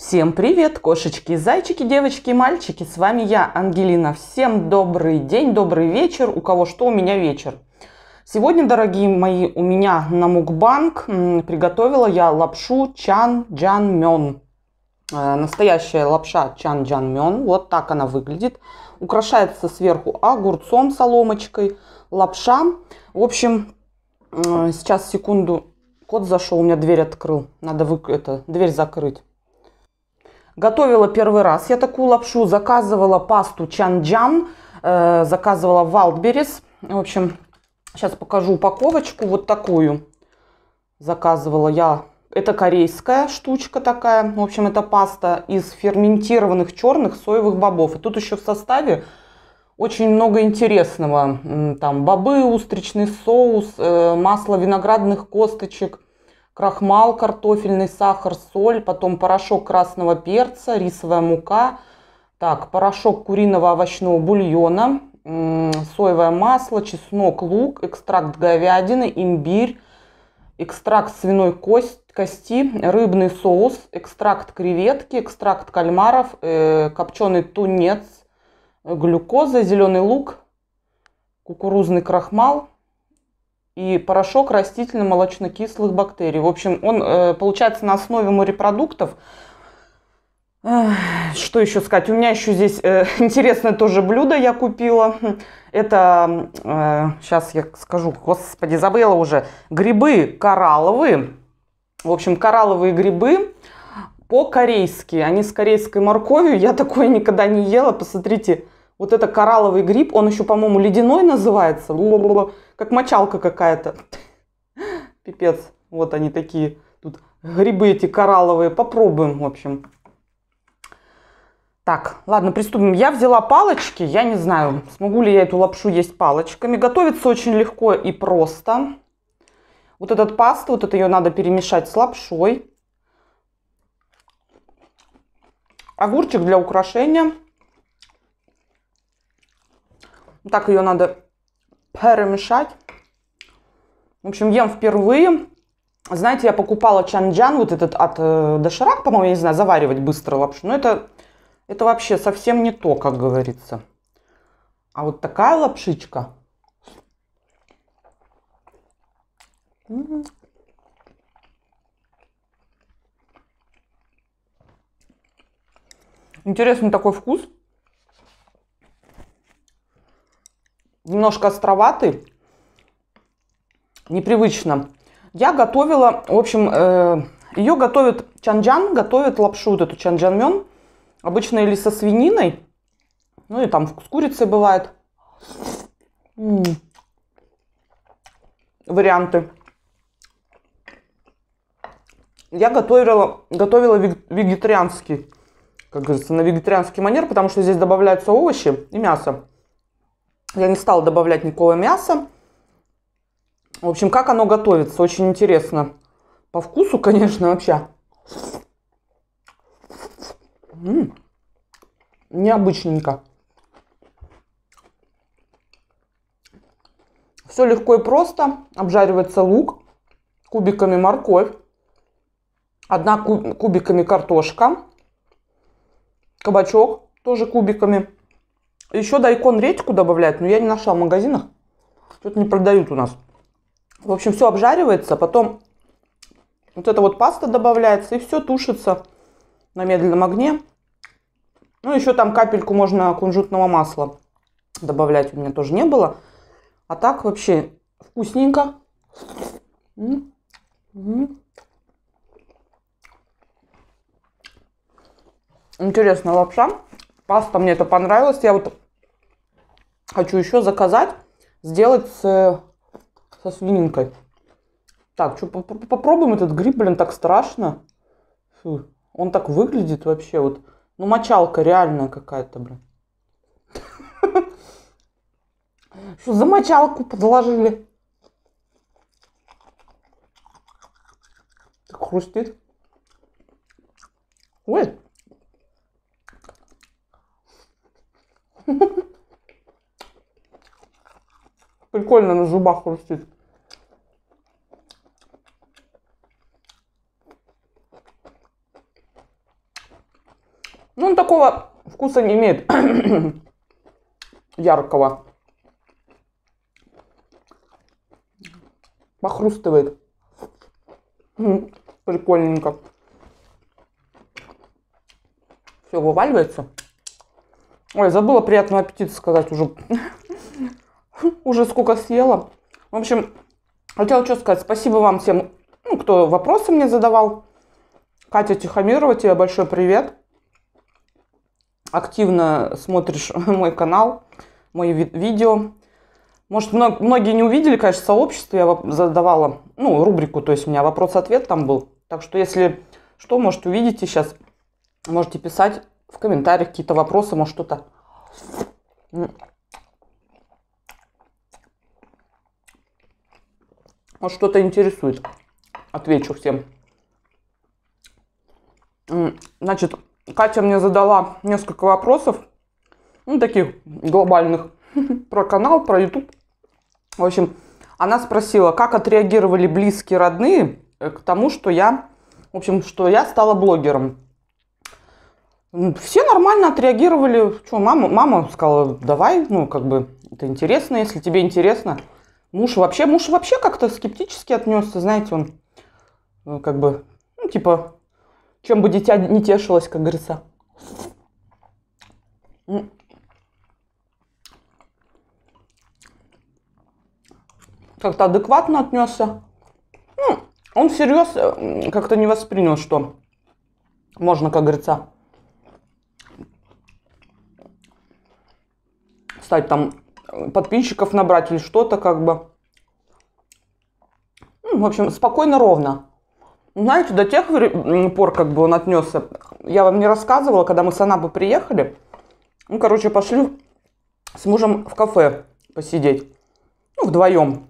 Всем привет, кошечки, зайчики, девочки мальчики. С вами я, Ангелина. Всем добрый день, добрый вечер. У кого что, у меня вечер. Сегодня, дорогие мои, у меня на мукбанг приготовила я лапшу чан джан мён. Э, настоящая лапша чан джан мён. Вот так она выглядит. Украшается сверху огурцом, соломочкой. Лапша. В общем, э, сейчас секунду. Кот зашел, у меня дверь открыл. Надо вы... это, дверь закрыть. Готовила первый раз я такую лапшу, заказывала пасту чанджан, э, заказывала Валдберис. В общем, сейчас покажу упаковочку, вот такую заказывала я. Это корейская штучка такая, в общем, это паста из ферментированных черных соевых бобов. И тут еще в составе очень много интересного. Там бобы, устричный соус, э, масло виноградных косточек – крахмал, картофельный сахар, соль, потом порошок красного перца, рисовая мука, так, порошок куриного овощного бульона, соевое масло, чеснок, лук, экстракт говядины, имбирь, экстракт свиной кости, рыбный соус, экстракт креветки, экстракт кальмаров, э, копченый тунец, э, глюкоза, зеленый лук, кукурузный крахмал, и порошок растительно кислых бактерий. В общем, он э, получается на основе морепродуктов. Что еще сказать? У меня еще здесь э, интересное тоже блюдо я купила. Это, э, сейчас я скажу, господи, забыла уже, грибы коралловые. В общем, коралловые грибы по-корейски. Они с корейской морковью. Я такое никогда не ела. Посмотрите, вот это коралловый гриб, он еще, по-моему, ледяной называется. Л-л-л-л, как мочалка какая-то. Пипец. Вот они такие. Тут грибы эти коралловые. Попробуем, в общем. Так, ладно, приступим. Я взяла палочки. Я не знаю, смогу ли я эту лапшу есть палочками. Готовится очень легко и просто. Вот этот паста, вот это ее надо перемешать с лапшой. Огурчик для украшения. Так ее надо перемешать. В общем, ем впервые. Знаете, я покупала чанджан, вот этот от э, доширак, по-моему, я не знаю, заваривать быстро лапшу. Но это, это вообще совсем не то, как говорится. А вот такая лапшичка. Интересный такой вкус. немножко островатый, непривычно. Я готовила, в общем, э, ее готовят чанджан, готовят лапшу, вот эту чанджанмен, обычно или со свининой, ну и там с курицей бывает. М -м -м. Варианты. Я готовила, готовила вегетарианский, как говорится, на вегетарианский манер, потому что здесь добавляются овощи и мясо. Я не стала добавлять никакого мяса. В общем, как оно готовится, очень интересно. По вкусу, конечно, вообще. М -м, необычненько. Все легко и просто. Обжаривается лук, кубиками морковь, одна кубиками картошка, кабачок тоже кубиками. Еще дайкон редьку добавляют, но я не нашла в магазинах. Что-то не продают у нас. В общем, все обжаривается, потом вот эта вот паста добавляется, и все тушится на медленном огне. Ну, еще там капельку можно кунжутного масла добавлять, у меня тоже не было. А так вообще вкусненько. М Интересно, лапша Паста мне это понравилась. Я вот хочу еще заказать, сделать с, со свининкой. Так, что, попробуем этот гриб, блин, так страшно. Фу. Он так выглядит вообще, вот, ну, мочалка реальная какая-то, блин. Что за мочалку подложили? Так хрустит. прикольно на зубах хрустит. Ну, он такого вкуса не имеет яркого. Похрустывает. прикольненько. Все вываливается. Ой, забыла приятного аппетита сказать уже. Уже сколько съела. В общем, хотела что сказать. Спасибо вам всем, ну, кто вопросы мне задавал. Катя Тихомирова, тебе большой привет. Активно смотришь мой канал, мои ви видео. Может, многие не увидели, конечно, сообщество. Я задавала, ну, рубрику, то есть у меня вопрос-ответ там был. Так что, если что, может, увидите сейчас, можете писать в комментариях какие-то вопросы, может, что-то Вот что-то интересует. Отвечу всем. Значит, Катя мне задала несколько вопросов, ну, таких глобальных, про канал, про YouTube. В общем, она спросила, как отреагировали близкие, родные э, к тому, что я, в общем, что я стала блогером. Все нормально отреагировали. Что, мама, мама сказала, давай, ну, как бы, это интересно, если тебе интересно. Муж вообще, муж вообще как-то скептически отнесся, знаете, он э, как бы, ну, типа, чем бы дитя не тешилось, как говорится. Как-то адекватно отнесся. Ну, он всерьез э, как-то не воспринял, что можно, как говорится, стать там подписчиков набрать или что-то как бы. Ну, в общем, спокойно, ровно. Знаете, до тех пор, как бы он отнесся, я вам не рассказывала, когда мы с Анапы приехали, ну, короче, пошли с мужем в кафе посидеть. Ну, вдвоем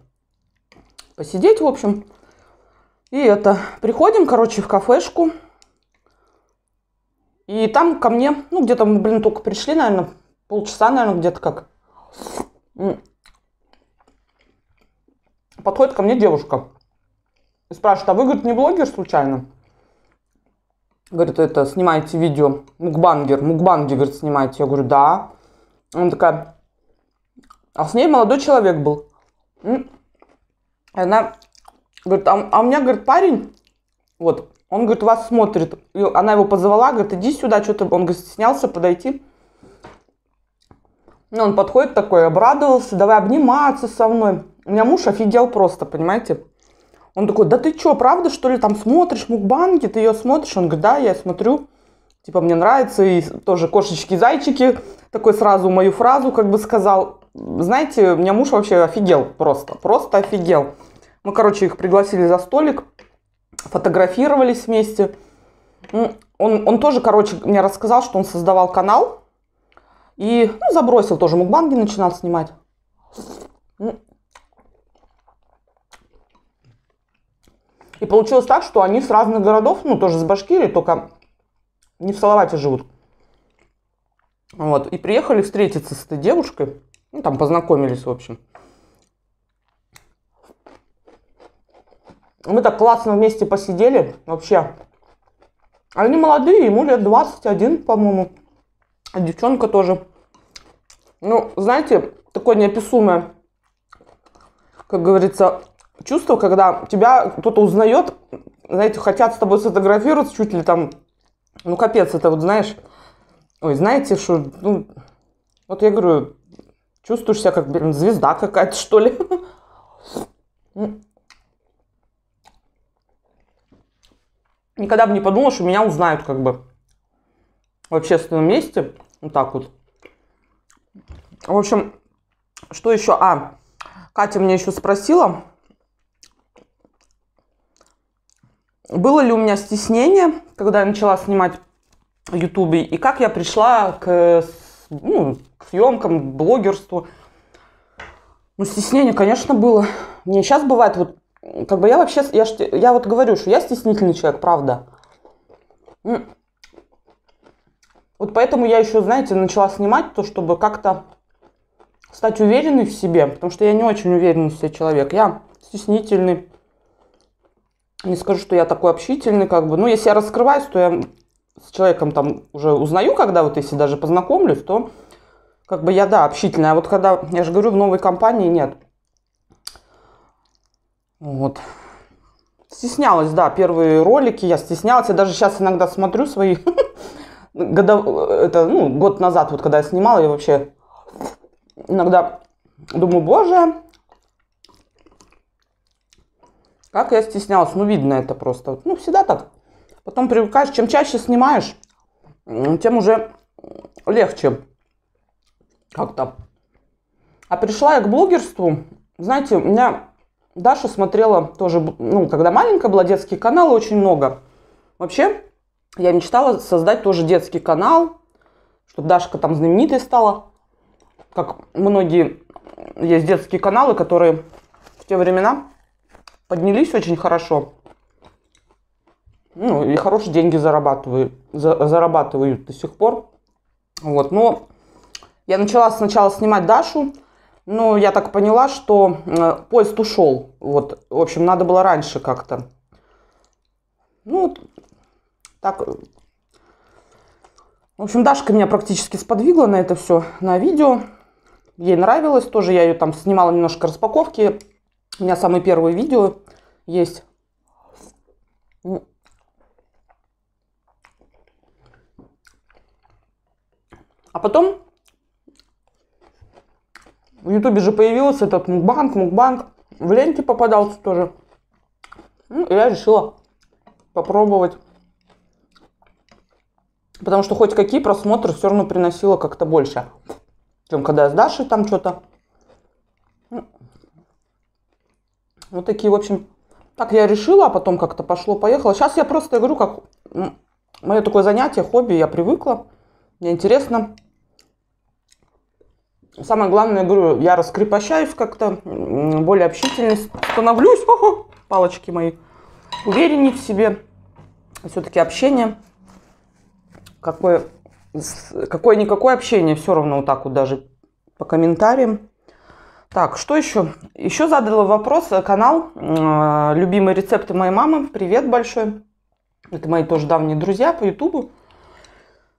посидеть, в общем. И это, приходим, короче, в кафешку. И там ко мне, ну, где-то мы, блин, только пришли, наверное, полчаса, наверное, где-то как Подходит ко мне девушка и спрашивает, а вы, говорит, не блогер случайно? Говорит, это, снимаете видео, мукбангер, мукбанги, говорит, снимаете. Я говорю, да. Она такая, а с ней молодой человек был. Она говорит, а, а у меня, говорит, парень, вот, он, говорит, вас смотрит. И она его позвала, говорит, иди сюда, что-то, он, говорит, стеснялся подойти. Ну, он подходит такой, обрадовался, давай обниматься со мной. У меня муж офигел просто, понимаете? Он такой, да ты что, правда, что ли, там смотришь мукбанги, ты ее смотришь? Он говорит, да, я смотрю. Типа, мне нравится, и тоже кошечки, зайчики. Такой сразу мою фразу как бы сказал. Знаете, у меня муж вообще офигел просто, просто офигел. Мы, короче, их пригласили за столик, фотографировались вместе. Он, он тоже, короче, мне рассказал, что он создавал канал и ну, забросил тоже мукбанги, начинал снимать. Ну. И получилось так, что они с разных городов, ну, тоже с Башкирии, только не в Салавате живут. Вот. И приехали встретиться с этой девушкой. Ну, там познакомились, в общем. Мы так классно вместе посидели. Вообще. Они молодые, ему лет 21, по-моему. А девчонка тоже. Ну, знаете, такое неописуемое, как говорится, чувство, когда тебя кто-то узнает, знаете, хотят с тобой сфотографироваться чуть ли там, ну, капец, это вот, знаешь, ой, знаете, что, ну, вот я говорю, чувствуешь себя как, блин, звезда какая-то, что ли. Никогда бы не подумала, что меня узнают, как бы, в общественном месте, вот так вот. В общем, что еще? А, Катя мне еще спросила, было ли у меня стеснение, когда я начала снимать в Ютубе, и как я пришла к, ну, к съемкам, к блогерству. Ну, стеснение, конечно, было. Мне сейчас бывает, вот, как бы я вообще, я, я вот говорю, что я стеснительный человек, правда. Вот поэтому я еще, знаете, начала снимать то, чтобы как-то стать уверенной в себе, потому что я не очень уверенный в себе человек. Я стеснительный. Не скажу, что я такой общительный, как бы. Ну, если я раскрываюсь, то я с человеком там уже узнаю, когда вот если даже познакомлюсь, то как бы я, да, общительная. А вот когда, я же говорю, в новой компании нет. Вот. Стеснялась, да, первые ролики я стеснялась. Я даже сейчас иногда смотрю свои э, это, ну, год назад, вот когда я снимала, я вообще иногда думаю, боже, как я стеснялась. Ну, видно это просто. Ну, всегда так. Потом привыкаешь. Чем чаще снимаешь, тем уже легче как-то. А пришла я к блогерству. Знаете, у меня Даша смотрела тоже, ну, когда маленькая была, детские каналы очень много. Вообще, я мечтала создать тоже детский канал, чтобы Дашка там знаменитой стала как многие есть детские каналы, которые в те времена поднялись очень хорошо. Ну, и хорошие деньги зарабатывают, за, зарабатывают до сих пор. Вот, но я начала сначала снимать Дашу, но я так поняла, что э, поезд ушел. Вот, в общем, надо было раньше как-то. Ну, так. В общем, Дашка меня практически сподвигла на это все, на видео ей нравилось тоже. Я ее там снимала немножко распаковки. У меня самые первые видео есть. А потом в Ютубе же появился этот мукбанк, мукбанк. В ленте попадался тоже. Ну, я решила попробовать. Потому что хоть какие просмотры все равно приносило как-то больше чем когда с Дашей там что-то. Ну, вот такие, в общем, так я решила, а потом как-то пошло-поехало. Сейчас я просто говорю, как ну, мое такое занятие, хобби, я привыкла, мне интересно. Самое главное, я говорю, я раскрепощаюсь как-то, более общительной становлюсь, о палочки мои, увереннее в себе. Все-таки общение, какое Какое-никакое общение все равно вот так вот даже по комментариям. Так, что еще? Еще задала вопрос э, канал э, «Любимые рецепты моей мамы». Привет большой. Это мои тоже давние друзья по Ютубу.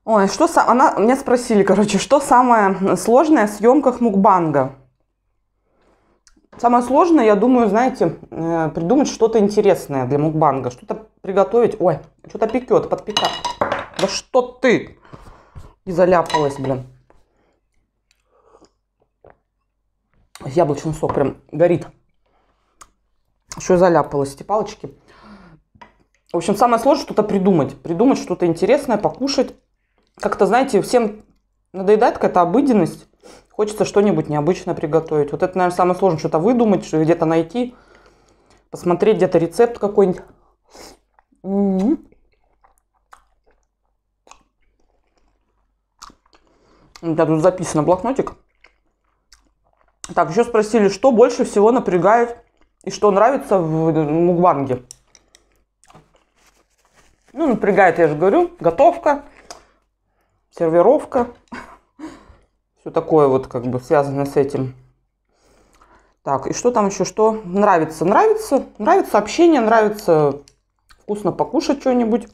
Ой, что со... она меня спросили, короче, что самое сложное в съемках мукбанга? Самое сложное, я думаю, знаете, э, придумать что-то интересное для мукбанга, что-то приготовить. Ой, что-то пекет, подпека. Да что ты? И заляпалась, блин. Яблочный сок прям горит. Еще и заляпалась эти палочки. В общем, самое сложное что-то придумать. Придумать что-то интересное, покушать. Как-то, знаете, всем надоедает какая-то обыденность. Хочется что-нибудь необычное приготовить. Вот это, наверное, самое сложное, что-то выдумать, что где-то найти. Посмотреть где-то рецепт какой-нибудь. М-м-м. У меня тут записано блокнотик. Так, еще спросили, что больше всего напрягает и что нравится в мукбанге. Ну, напрягает, я же говорю, готовка, сервировка. Все такое вот как бы связано с этим. Так, и что там еще, что нравится? Нравится, нравится общение, нравится вкусно покушать что-нибудь.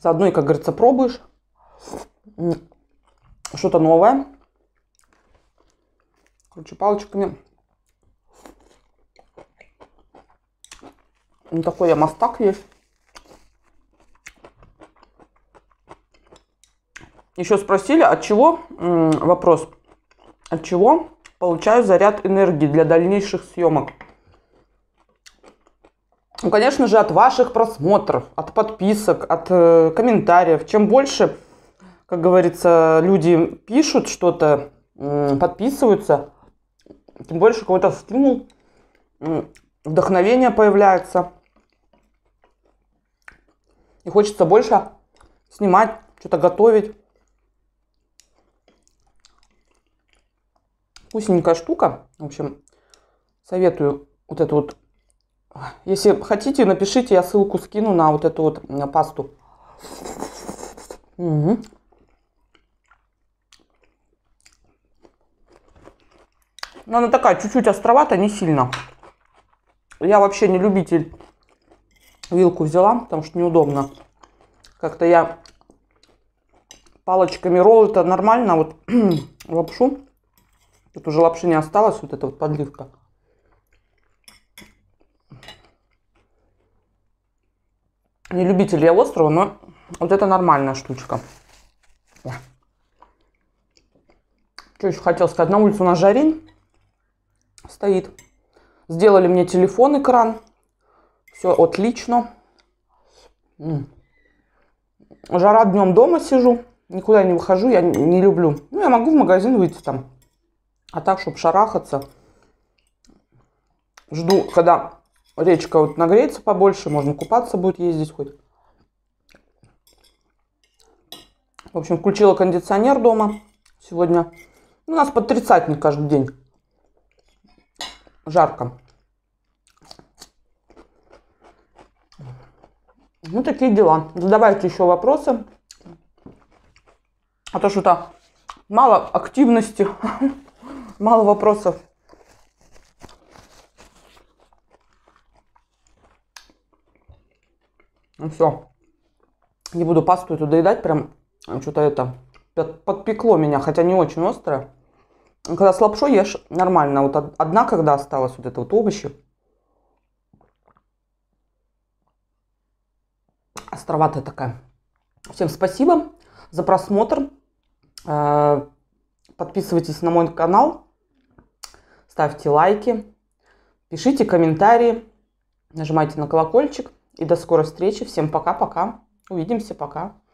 Заодно и, как говорится, пробуешь что-то новое. Короче, палочками. Ну, такой я мастак есть. Еще спросили, от чего, вопрос, от чего получаю заряд энергии для дальнейших съемок? Ну, конечно же, от ваших просмотров, от подписок, от э, комментариев. Чем больше как говорится, люди пишут что-то, подписываются, тем больше кого-то скинул, вдохновение появляется. И хочется больше снимать, что-то готовить. Вкусненькая штука. В общем, советую вот эту вот. Если хотите, напишите, я ссылку скину на вот эту вот на пасту. Угу. Но она такая чуть-чуть островата, не сильно. Я вообще не любитель вилку взяла, потому что неудобно. Как-то я палочками ролл это нормально, вот лапшу. Тут уже лапши не осталось, вот эта вот подливка. Не любитель я острова, но вот это нормальная штучка. Что еще хотел сказать? На улице у нас жарин стоит. Сделали мне телефон экран. Все отлично. Жара днем дома сижу, никуда не выхожу, я не люблю. Ну, я могу в магазин выйти там. А так, чтобы шарахаться, жду, когда речка вот нагреется побольше, можно купаться будет ездить хоть. В общем, включила кондиционер дома сегодня. У нас под тридцатник каждый день жарко. Ну, такие дела. Задавайте еще вопросы. А то что-то мало активности, мало вопросов. Ну все. Не буду пасту эту доедать, прям что-то это подпекло меня, хотя не очень острое. Когда с лапшой ешь, нормально. Вот одна, когда осталась, вот это вот овощи. Островатая такая. Всем спасибо за просмотр. Э, подписывайтесь на мой канал. Ставьте лайки. Пишите комментарии. Нажимайте на колокольчик. И до скорой встречи. Всем пока-пока. Увидимся. Пока.